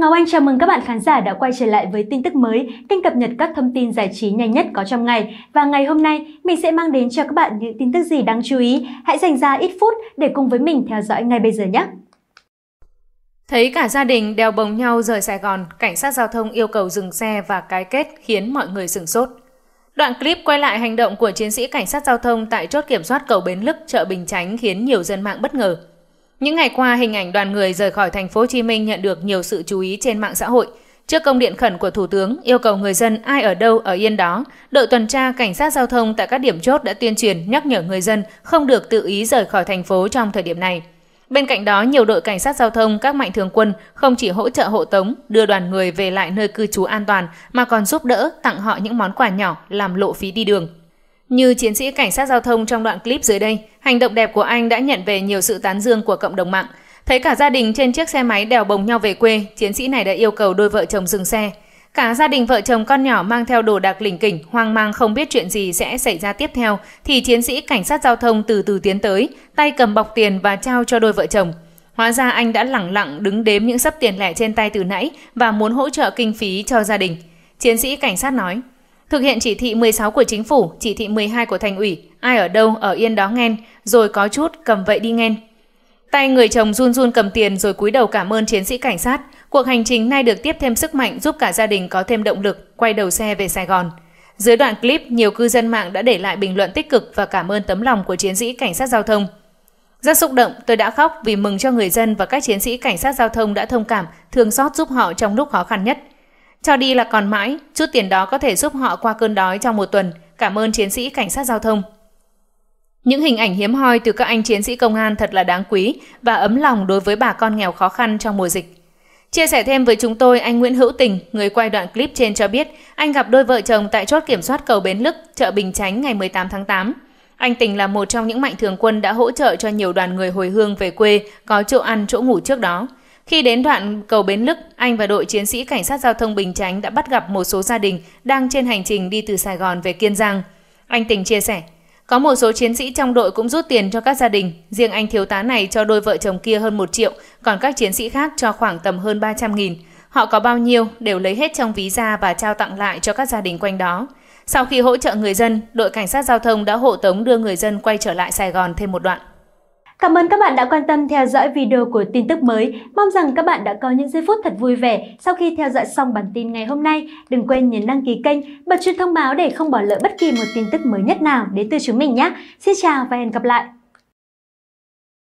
Ngọc Anh chào mừng các bạn khán giả đã quay trở lại với tin tức mới, kênh cập nhật các thông tin giải trí nhanh nhất có trong ngày. Và ngày hôm nay, mình sẽ mang đến cho các bạn những tin tức gì đáng chú ý. Hãy dành ra ít phút để cùng với mình theo dõi ngay bây giờ nhé! Thấy cả gia đình đeo bồng nhau rời Sài Gòn, cảnh sát giao thông yêu cầu dừng xe và cái kết khiến mọi người sửng sốt. Đoạn clip quay lại hành động của chiến sĩ cảnh sát giao thông tại chốt kiểm soát cầu Bến Lức, chợ Bình Chánh khiến nhiều dân mạng bất ngờ. Những ngày qua, hình ảnh đoàn người rời khỏi thành phố Hồ Chí Minh nhận được nhiều sự chú ý trên mạng xã hội. Trước công điện khẩn của Thủ tướng yêu cầu người dân ai ở đâu ở yên đó, đội tuần tra cảnh sát giao thông tại các điểm chốt đã tuyên truyền nhắc nhở người dân không được tự ý rời khỏi thành phố trong thời điểm này. Bên cạnh đó, nhiều đội cảnh sát giao thông, các mạnh thường quân không chỉ hỗ trợ hộ tống, đưa đoàn người về lại nơi cư trú an toàn mà còn giúp đỡ tặng họ những món quà nhỏ làm lộ phí đi đường. Như chiến sĩ cảnh sát giao thông trong đoạn clip dưới đây, hành động đẹp của anh đã nhận về nhiều sự tán dương của cộng đồng mạng. Thấy cả gia đình trên chiếc xe máy đèo bồng nhau về quê, chiến sĩ này đã yêu cầu đôi vợ chồng dừng xe. Cả gia đình vợ chồng con nhỏ mang theo đồ đạc lỉnh kỉnh, hoang mang không biết chuyện gì sẽ xảy ra tiếp theo, thì chiến sĩ cảnh sát giao thông từ từ tiến tới, tay cầm bọc tiền và trao cho đôi vợ chồng. Hóa ra anh đã lẳng lặng đứng đếm những sấp tiền lẻ trên tay từ nãy và muốn hỗ trợ kinh phí cho gia đình. Chiến sĩ cảnh sát nói, Thực hiện chỉ thị 16 của chính phủ, chỉ thị 12 của thành ủy, ai ở đâu ở yên đó nghen, rồi có chút cầm vậy đi nghen. Tay người chồng run run cầm tiền rồi cúi đầu cảm ơn chiến sĩ cảnh sát. Cuộc hành trình nay được tiếp thêm sức mạnh giúp cả gia đình có thêm động lực quay đầu xe về Sài Gòn. Dưới đoạn clip, nhiều cư dân mạng đã để lại bình luận tích cực và cảm ơn tấm lòng của chiến sĩ cảnh sát giao thông. Rất xúc động, tôi đã khóc vì mừng cho người dân và các chiến sĩ cảnh sát giao thông đã thông cảm, thương xót giúp họ trong lúc khó khăn nhất. Cho đi là còn mãi, chút tiền đó có thể giúp họ qua cơn đói trong một tuần. Cảm ơn chiến sĩ cảnh sát giao thông. Những hình ảnh hiếm hoi từ các anh chiến sĩ công an thật là đáng quý và ấm lòng đối với bà con nghèo khó khăn trong mùa dịch. Chia sẻ thêm với chúng tôi, anh Nguyễn Hữu Tình, người quay đoạn clip trên cho biết, anh gặp đôi vợ chồng tại chốt kiểm soát cầu Bến Lức, chợ Bình Chánh ngày 18 tháng 8. Anh Tình là một trong những mạnh thường quân đã hỗ trợ cho nhiều đoàn người hồi hương về quê có chỗ ăn, chỗ ngủ trước đó. Khi đến đoạn cầu Bến Lức, anh và đội chiến sĩ cảnh sát giao thông Bình Chánh đã bắt gặp một số gia đình đang trên hành trình đi từ Sài Gòn về Kiên Giang. Anh Tình chia sẻ, có một số chiến sĩ trong đội cũng rút tiền cho các gia đình, riêng anh thiếu tá này cho đôi vợ chồng kia hơn 1 triệu, còn các chiến sĩ khác cho khoảng tầm hơn 300 nghìn. Họ có bao nhiêu đều lấy hết trong ví ra và trao tặng lại cho các gia đình quanh đó. Sau khi hỗ trợ người dân, đội cảnh sát giao thông đã hộ tống đưa người dân quay trở lại Sài Gòn thêm một đoạn. Cảm ơn các bạn đã quan tâm theo dõi video của tin tức mới. Mong rằng các bạn đã có những giây phút thật vui vẻ sau khi theo dõi xong bản tin ngày hôm nay. Đừng quên nhấn đăng ký kênh, bật chuông thông báo để không bỏ lỡ bất kỳ một tin tức mới nhất nào đến từ chúng mình nhé. Xin chào và hẹn gặp lại!